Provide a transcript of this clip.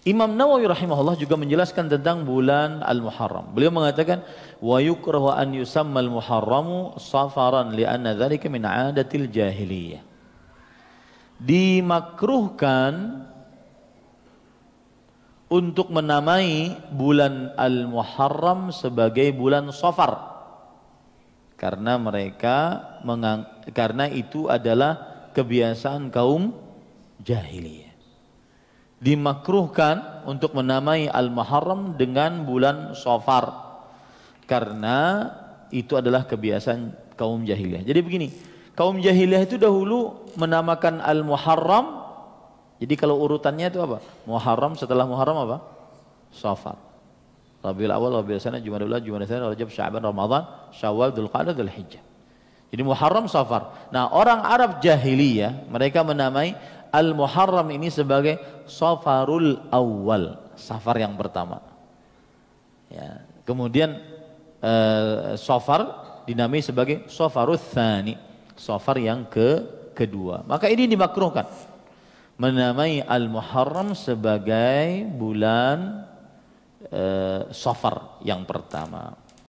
Imam Nawawi rahimahullah juga menjelaskan tentang bulan Al-Muharram. Beliau mengatakan wa yukrahu an al Muharramu safaran li'anna dhalika min 'adatil jahiliyah. Dimakruhkan untuk menamai bulan Al-Muharram sebagai bulan Safar. Karena mereka karena itu adalah kebiasaan kaum jahiliyah dimakruhkan untuk menamai al-muharram dengan bulan sofar karena itu adalah kebiasaan kaum jahiliyah. Jadi begini, kaum jahiliyah itu dahulu menamakan al-muharram jadi kalau urutannya itu apa? Muharram setelah Muharram apa? Safar. Rabiul Awal, Rabiul Sana, Jumadil Ula, Jumadil Sana, Rajab, Sya'ban, Ramadan, Syawal, Dzulqa'dah, Dzulhijjah. Jadi Muharram Safar. Nah, orang Arab jahiliyah mereka menamai Al-Muharram ini sebagai Safarul Awal, safar yang pertama. Ya. Kemudian eh, Safar dinamai sebagai Safarul Thani, safar yang ke kedua. Maka ini dimakruhkan menamai Al-Muharram sebagai bulan eh, Safar yang pertama.